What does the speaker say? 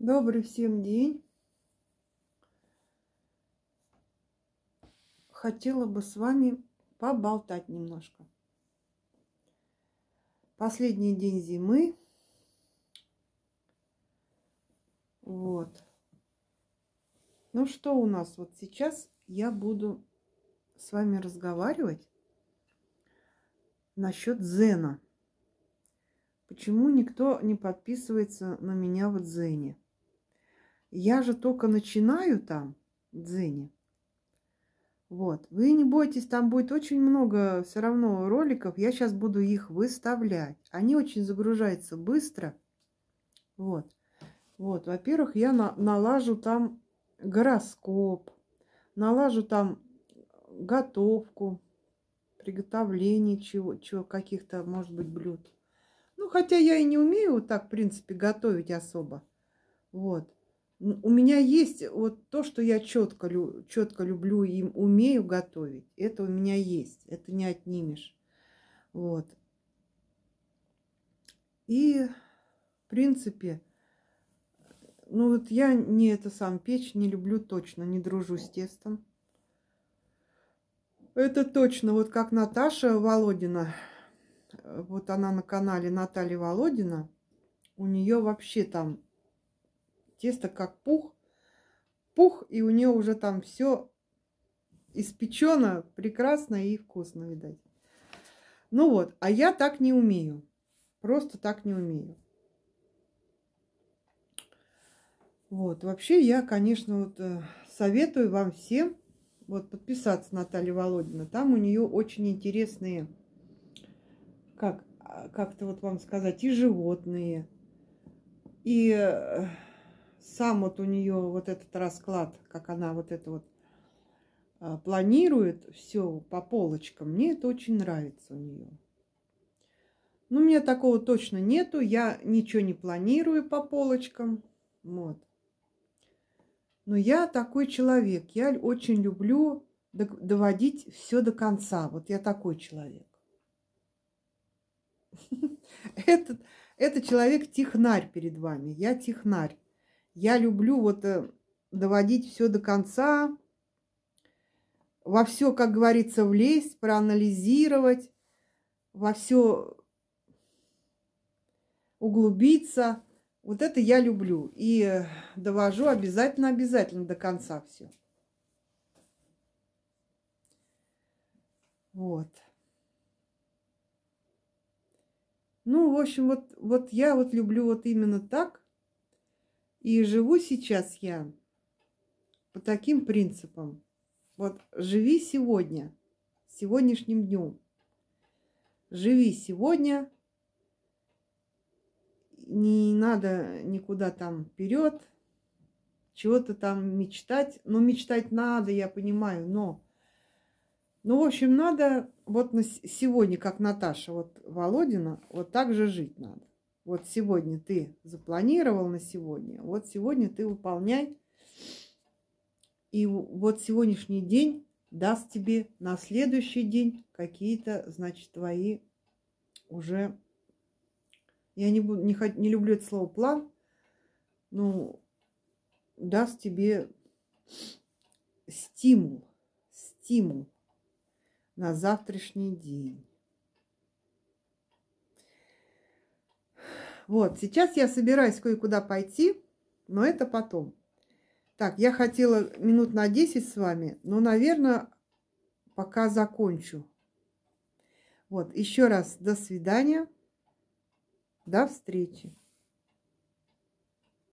Добрый всем день! Хотела бы с вами поболтать немножко. Последний день зимы. Вот. Ну что у нас? Вот сейчас я буду с вами разговаривать насчет Зена. Почему никто не подписывается на меня в Дзене? Я же только начинаю там, Дзыни. Вот, вы не бойтесь, там будет очень много все равно роликов. Я сейчас буду их выставлять. Они очень загружаются быстро. Вот, вот, во-первых, я на налажу там гороскоп, налажу там готовку, приготовление чего, чего каких-то, может быть, блюд. Ну, хотя я и не умею вот так, в принципе, готовить особо. Вот у меня есть вот то, что я четко, четко люблю и умею готовить. Это у меня есть, это не отнимешь. Вот. И, в принципе, ну вот я не это сам печь не люблю точно, не дружу с тестом. Это точно, вот как Наташа Володина, э, вот она на канале Наталья Володина, у нее вообще там Тесто как пух. Пух, и у нее уже там все испечено, прекрасно и вкусно, видать. Ну вот, а я так не умею. Просто так не умею. Вот, вообще я, конечно, вот, э, советую вам всем вот подписаться на Наталью Володина. Там у нее очень интересные, как а, как-то вот вам сказать, и животные, и э, сам вот у нее вот этот расклад, как она вот это вот а, планирует все по полочкам, мне это очень нравится у нее. Ну, у меня такого точно нету, я ничего не планирую по полочкам, вот. Но я такой человек, я очень люблю доводить все до конца, вот я такой человек. Этот, это человек технарь перед вами, я технарь. Я люблю вот э, доводить все до конца, во все, как говорится, влезть, проанализировать, во все углубиться. Вот это я люблю. И э, довожу обязательно-обязательно до конца все. Вот. Ну, в общем, вот, вот я вот люблю вот именно так. И живу сейчас я по таким принципам. Вот живи сегодня, сегодняшним днем. Живи сегодня, не надо никуда там вперед, чего-то там мечтать. но ну, мечтать надо, я понимаю, но... Ну, в общем, надо вот на сегодня, как Наташа, вот Володина, вот так же жить надо. Вот сегодня ты запланировал на сегодня, вот сегодня ты выполняй. И вот сегодняшний день даст тебе на следующий день какие-то, значит, твои уже... Я не, буду, не, не люблю это слово план, но даст тебе стимул, стимул на завтрашний день. Вот, сейчас я собираюсь кое-куда пойти, но это потом. Так, я хотела минут на 10 с вами, но, наверное, пока закончу. Вот, еще раз до свидания, до встречи.